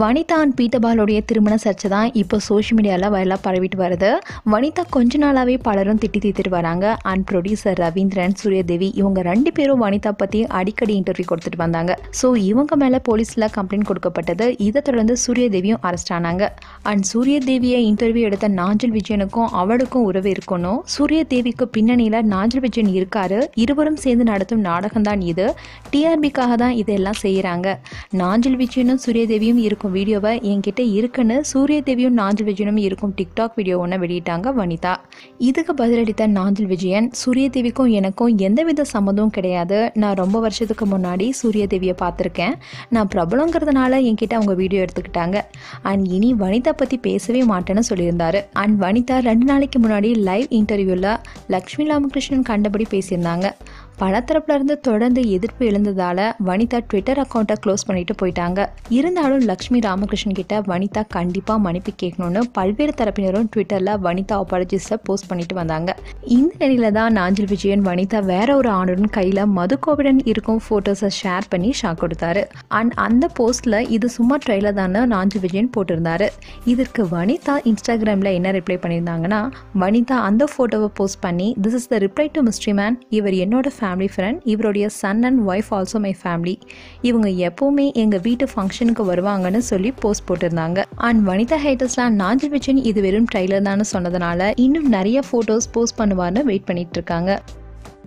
Vanitha and பீட்டபாலுடைய திருமண சர்ச்சை தான் இப்போ சோஷியல் மீடியாவில் வயலாக பரவிட்டு வருது வனிதா கொஞ்ச நாளாகவே பலரும் திட்டி தீர்த்துட்டு வராங்க அண்ட் ப்ரொடியூசர் ரவீந்திரன் சூரியதேவி இவங்க ரெண்டு பேரும் வனிதா பற்றி அடிக்கடி இன்டர்வியூ கொடுத்துட்டு வந்தாங்க ஸோ இவங்க மேலே போலீஸில் கம்ப்ளைண்ட் கொடுக்கப்பட்டது இதை தொடர்ந்து சூரியதேவியும் அரெஸ்ட் ஆனாங்க அண்ட் சூரியதேவியை இன்டர்வியூ எடுத்த நாஞ்சல் விஜயனுக்கும் அவளுக்கும் உறவு இருக்கணும் சூரியதேவிக்கு பின்னணியில் நாஞ்சல் விஜயன் இருக்காரு இருவரும் சேர்ந்து நடத்தும் நாடகம் தான் இது டிஆர்பிக்காக தான் இதெல்லாம் செய்கிறாங்க நாஞ்சல் விஜயனும் சூரியதேவியும் இருக்கும் இருக்கும் வீடியோவை என்கிட்ட இருக்குன்னு சூரிய தேவியும் நாஞ்சில் விஜயனும் இருக்கும் டிக்டாக் வீடியோ ஒன்று வெளியிட்டாங்க வனிதா இதுக்கு பதிலளித்த நாஞ்சில் விஜயன் சூரிய தேவிக்கும் எனக்கும் எந்தவித சம்மந்தமும் கிடையாது நான் ரொம்ப வருஷத்துக்கு முன்னாடி சூரிய தேவியை பார்த்துருக்கேன் நான் பிரபலங்கிறதுனால என்கிட்ட அவங்க வீடியோ எடுத்துக்கிட்டாங்க அண்ட் இனி வனிதா பற்றி பேசவே மாட்டேன்னு சொல்லியிருந்தாரு அண்ட் வனிதா ரெண்டு நாளைக்கு முன்னாடி லைவ் இன்டர்வியூவில் லக்ஷ்மி ராமகிருஷ்ணன் கண்டபடி பேசியிருந்தாங்க பல இருந்து தொடர்ந்து எதிர்ப்பு எழுந்ததால் வனிதா ட்விட்டர் அக்கௌண்ட்டை க்ளோஸ் பண்ணிட்டு போயிட்டாங்க இருந்தாலும் லக்ஷ்மி ராமகிருஷ்ணன் கிட்ட வனிதா கண்டிப்பாக மன்னிப்பு கேட்கணும்னு பல்வேறு தரப்பினரும் ட்விட்டரில் வனிதா அப்பாலஜிஸை போஸ்ட் பண்ணிட்டு வந்தாங்க இந்த நிலையில தான் நாஞ்சில் விஜயன் வனிதா வேற ஒரு ஆணுடன் கையில் மது கோவிடன் இருக்கும் ஃபோட்டோஸை ஷேர் பண்ணி ஷாக் கொடுத்தாரு அண்ட் அந்த போஸ்ட்டில் இது சும்மா ட்ரெயிலர் தானே நாஞ்சில் விஜயன் போட்டிருந்தாரு இதற்கு வனிதா இன்ஸ்டாகிராமில் என்ன ரிப்ளை பண்ணியிருந்தாங்கன்னா வனிதா அந்த ஃபோட்டோவை போஸ்ட் பண்ணி this is the reply to mystery man இவர் என்னோட ஃபேமிலி ஃப்ரெண்ட் இவருடைய son and wife also my family இவங்க எப்போவுமே எங்கள் வீட்டு ஃபங்க்ஷனுக்கு வருவாங்கன்னு சொல்லி போஸ்ட் போட்டிருந்தாங்க அண்ட் வனிதா ஹேட்டர்ஸ்லாம் நாஞ்சல் பிச்சன் இது வெறும் ட்ரைலர் தான் சொன்னதுனால இன்னும் நிறைய ஃபோட்டோஸ் போஸ்ட் பண்ணுவார்னு வெயிட் பண்ணிட்டு இருக்காங்க